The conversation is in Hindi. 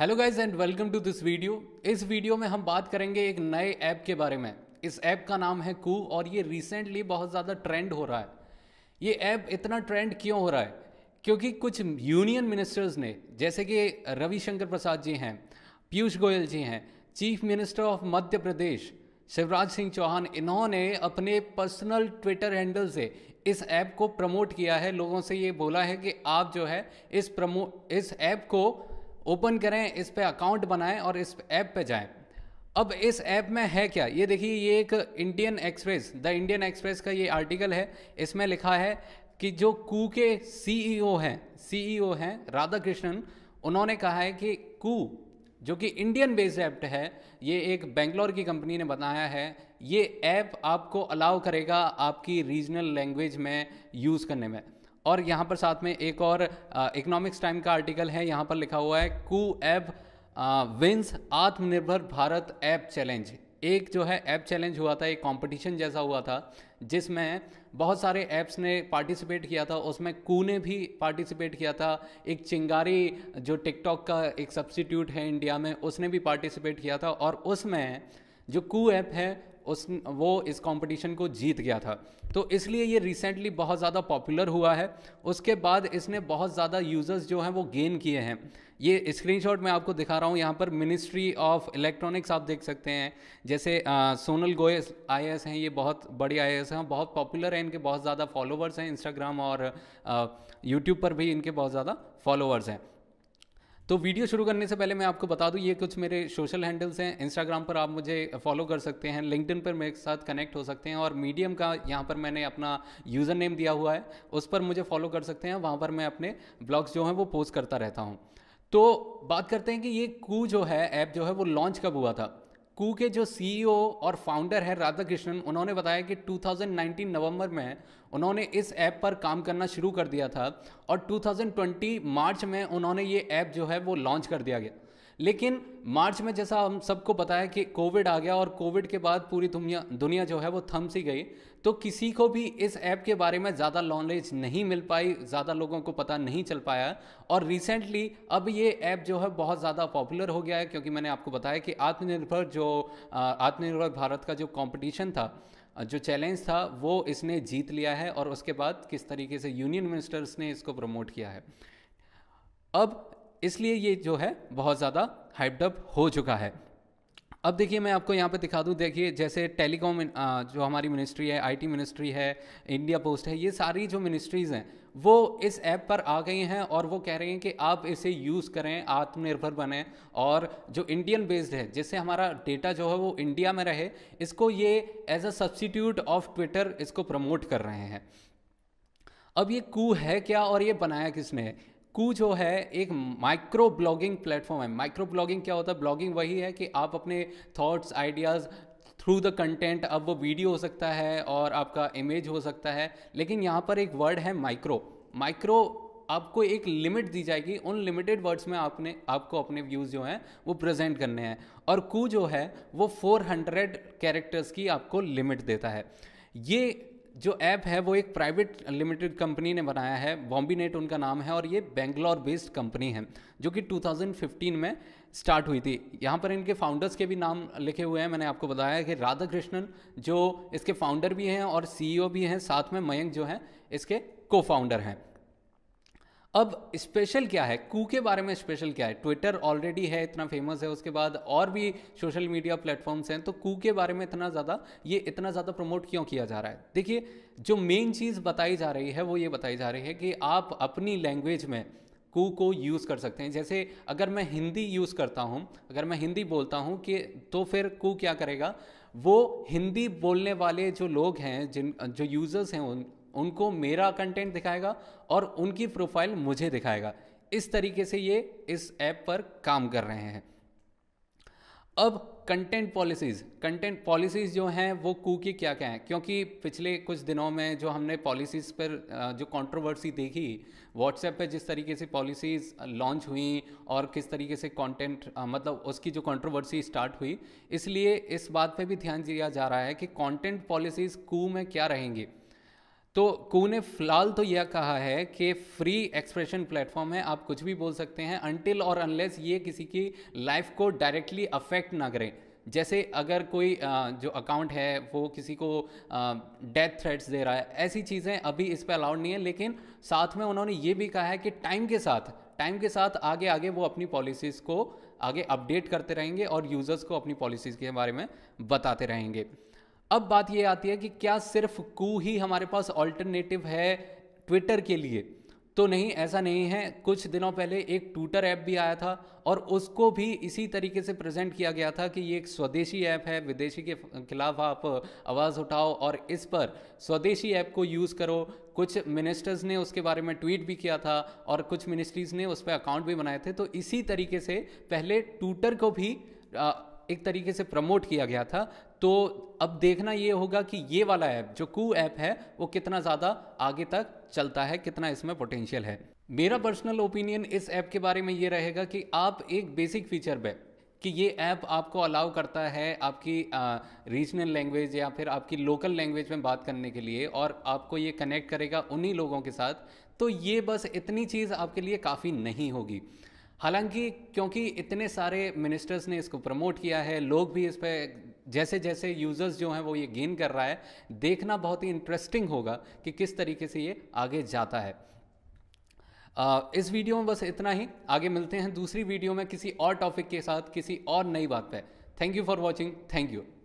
hello guys and welcome to this video इस वीडियो में हम बात करेंगे एक नए ऐप के बारे में इस ऐप का नाम है कू और ये रिसेंटली बहुत ज़्यादा ट्रेंड हो रहा है ये ऐप इतना ट्रेंड क्यों हो रहा है क्योंकि कुछ यूनियन मिनिस्टर्स ने जैसे कि रविशंकर प्रसाद जी हैं पीयूष गोयल जी हैं chief minister of Madhya Pradesh Shivraj Singh Chouhan इन्होंने अपने पर्सनल ट्विटर हैंडल से इस ऐप को प्रमोट किया है लोगों से ये बोला है कि आप जो है इस प्रमो इस ऐप को ओपन करें इस पर अकाउंट बनाएं और इस ऐप पे जाएं अब इस ऐप में है क्या ये देखिए ये एक Indian Express the Indian Express का ये आर्टिकल है इसमें लिखा है कि जो कू के सीईओ e हैं सीईओ e हैं राधा कृष्णन उन्होंने कहा है कि कू जो कि इंडियन बेस्ड ऐप है ये एक बेंगलोर की कंपनी ने बनाया है ये ऐप आपको अलाउ करेगा आपकी रीजनल लैंग्वेज में यूज़ करने में और यहाँ पर साथ में एक और इकोनॉमिक्स टाइम का आर्टिकल है यहाँ पर लिखा हुआ है कू ऐप विंस आत्मनिर्भर भारत ऐप चैलेंज एक जो है ऐप चैलेंज हुआ था एक कंपटीशन जैसा हुआ था जिसमें बहुत सारे ऐप्स ने पार्टिसिपेट किया था उसमें कू ने भी पार्टिसिपेट किया था एक चिंगारी जो टिकटॉक का एक सब्सिट्यूट है इंडिया में उसने भी पार्टिसिपेट किया था और उसमें जो कू ऐप है उस वो इस कंपटीशन को जीत गया था तो इसलिए ये रिसेंटली बहुत ज़्यादा पॉपुलर हुआ है उसके बाद इसने बहुत ज़्यादा यूज़र्स जो हैं वो गेन किए हैं ये स्क्रीनशॉट मैं आपको दिखा रहा हूँ यहाँ पर मिनिस्ट्री ऑफ इलेक्ट्रॉनिक्स आप देख सकते हैं जैसे आ, सोनल गोयस आई हैं ये बहुत बड़ी आई हैं बहुत पॉपुलर हैं इनके बहुत ज़्यादा फॉलोवर्स हैं इंस्टाग्राम और यूट्यूब पर भी इनके बहुत ज़्यादा फॉलोवर्स हैं तो वीडियो शुरू करने से पहले मैं आपको बता दूं ये कुछ मेरे सोशल हैंडल्स हैं इंस्टाग्राम पर आप मुझे फॉलो कर सकते हैं लिंकडिन पर मेरे साथ कनेक्ट हो सकते हैं और मीडियम का यहाँ पर मैंने अपना यूज़र नेम दिया हुआ है उस पर मुझे फॉलो कर सकते हैं वहाँ पर मैं अपने ब्लॉग्स जो हैं वो पोस्ट करता रहता हूँ तो बात करते हैं कि ये कू जो है ऐप जो है वो लॉन्च कब हुआ था कू के जो सीईओ e और फाउंडर हैं राधा कृष्णन उन्होंने बताया कि 2019 नवंबर में उन्होंने इस ऐप पर काम करना शुरू कर दिया था और 2020 मार्च में उन्होंने ये ऐप जो है वो लॉन्च कर दिया गया लेकिन मार्च में जैसा हम सबको पता है कि कोविड आ गया और कोविड के बाद पूरी दुनिया दुनिया जो है वो थम सी गई तो किसी को भी इस ऐप के बारे में ज़्यादा नॉलेज नहीं मिल पाई ज़्यादा लोगों को पता नहीं चल पाया और रिसेंटली अब ये ऐप जो है बहुत ज़्यादा पॉपुलर हो गया है क्योंकि मैंने आपको बताया कि आत्मनिर्भर जो आत्मनिर्भर भारत का जो कॉम्पिटिशन था जो चैलेंज था वो इसने जीत लिया है और उसके बाद किस तरीके से यूनियन मिनिस्टर्स ने इसको प्रमोट किया है अब इसलिए ये जो है बहुत ज़्यादा हाइपडअप हो चुका है अब देखिए मैं आपको यहाँ पे दिखा दूँ देखिए जैसे टेलीकॉम जो हमारी मिनिस्ट्री है आईटी मिनिस्ट्री है इंडिया पोस्ट है ये सारी जो मिनिस्ट्रीज़ हैं वो इस ऐप पर आ गई हैं और वो कह रही हैं कि आप इसे यूज़ करें आत्मनिर्भर बने और जो इंडियन बेस्ड है जिससे हमारा डेटा जो है वो इंडिया में रहे इसको ये as a substitute of Twitter इसको प्रमोट कर रहे हैं अब ये कू है क्या और ये बनाया किसने है कू जो है एक माइक्रो ब्लॉगिंग प्लेटफॉर्म है माइक्रो ब्लॉगिंग क्या होता है ब्लॉगिंग वही है कि आप अपने thoughts ideas through the content अब वो वीडियो हो सकता है और आपका इमेज हो सकता है लेकिन यहाँ पर एक वर्ड है माइक्रो माइक्रो आपको एक लिमिट दी जाएगी उन लिमिटेड वर्ड्स में आपने आपको अपने व्यूज़ जो हैं वो प्रेजेंट करने हैं और कू जो है वो 400 कैरेक्टर्स की आपको लिमिट देता है ये जो ऐप है वो एक प्राइवेट लिमिटेड कंपनी ने बनाया है बॉम्बी नेट उनका नाम है और ये बेंगलोर बेस्ड कंपनी है जो कि 2015 में स्टार्ट हुई थी यहाँ पर इनके फाउंडर्स के भी नाम लिखे हुए हैं मैंने आपको बताया कि राधा कृष्णन जो इसके फाउंडर भी हैं और सीईओ e भी हैं साथ में मयंक जो हैं इसके को फाउंडर हैं अब स्पेशल क्या है कू के बारे में स्पेशल क्या है ट्विटर ऑलरेडी है इतना फेमस है उसके बाद और भी सोशल मीडिया प्लेटफॉर्म्स हैं तो कू के बारे में इतना ज़्यादा ये इतना ज़्यादा प्रमोट क्यों किया जा रहा है देखिए जो मेन चीज़ बताई जा रही है वो ये बताई जा रही है कि आप अपनी लैंग्वेज में कू को यूज़ कर सकते हैं जैसे अगर मैं हिंदी यूज़ करता हूँ अगर मैं हिंदी बोलता हूँ कि तो फिर कू क्या करेगा वो हिंदी बोलने वाले जो लोग हैं जिन जो यूज़र्स हैं उन उनको मेरा कंटेंट दिखाएगा और उनकी प्रोफाइल मुझे दिखाएगा इस तरीके से ये इस ऐप पर काम कर रहे हैं अब कंटेंट पॉलिसीज़ कंटेंट पॉलिसीज़ जो हैं वो कू की क्या क्या हैं क्योंकि पिछले कुछ दिनों में जो हमने पॉलिसीज़ पर जो कंट्रोवर्सी देखी व्हाट्सएप पे जिस तरीके से पॉलिसीज़ लॉन्च हुई और किस तरीके से कंटेंट मतलब उसकी जो कंट्रोवर्सी स्टार्ट हुई इसलिए इस बात पे भी ध्यान दिया जा रहा है कि कंटेंट पॉलिसीज़ कू में क्या रहेंगी तो कू ने फिलहाल तो यह कहा है कि फ्री एक्सप्रेशन प्लेटफॉर्म है आप कुछ भी बोल सकते हैं अनटिल और अनलेस ये किसी की लाइफ को डायरेक्टली अफेक्ट ना करें जैसे अगर कोई जो अकाउंट है वो किसी को डेथ थ्रेट्स दे रहा है ऐसी चीज़ें अभी इस पर अलाउड नहीं है लेकिन साथ में उन्होंने ये भी कहा है कि टाइम के साथ टाइम के साथ आगे आगे वो अपनी पॉलिसीज़ को आगे अपडेट करते रहेंगे और यूज़र्स को अपनी पॉलिसीज़ के बारे में बताते रहेंगे अब बात ये आती है कि क्या सिर्फ कू ही हमारे पास ऑल्टरनेटिव है ट्विटर के लिए तो नहीं ऐसा नहीं है कुछ दिनों पहले एक ट्विटर ऐप भी आया था और उसको भी इसी तरीके से प्रेजेंट किया गया था कि ये एक स्वदेशी ऐप है विदेशी के खिलाफ आप आवाज़ उठाओ और इस पर स्वदेशी ऐप को यूज़ करो कुछ मिनिस्टर्स ने उसके बारे में ट्वीट भी किया था और कुछ मिनिस्ट्रीज़ ने उस पर अकाउंट भी बनाए थे तो इसी तरीके से पहले ट्विटर को भी आ, एक तरीके से प्रमोट किया गया था तो अब देखना ये होगा कि ये वाला ऐप जो कू ऐप है वो कितना ज़्यादा आगे तक चलता है कितना इसमें पोटेंशियल है मेरा पर्सनल ओपिनियन इस ऐप के बारे में ये रहेगा कि आप एक बेसिक फीचर पे कि ये ऐप आपको अलाउ करता है आपकी रीजनल लैंग्वेज या फिर आपकी लोकल लैंग्वेज में बात करने के लिए और आपको ये कनेक्ट करेगा उन्हीं लोगों के साथ तो ये बस इतनी चीज़ आपके लिए काफ़ी नहीं होगी हालांकि क्योंकि इतने सारे मिनिस्टर्स ने इसको प्रमोट किया है लोग भी इस पर जैसे जैसे यूज़र्स जो हैं वो ये गेन कर रहा है देखना बहुत ही इंटरेस्टिंग होगा कि किस तरीके से ये आगे जाता है आ, इस वीडियो में बस इतना ही आगे मिलते हैं दूसरी वीडियो में किसी और टॉपिक के साथ किसी और नई बात पर thank you for watching thank you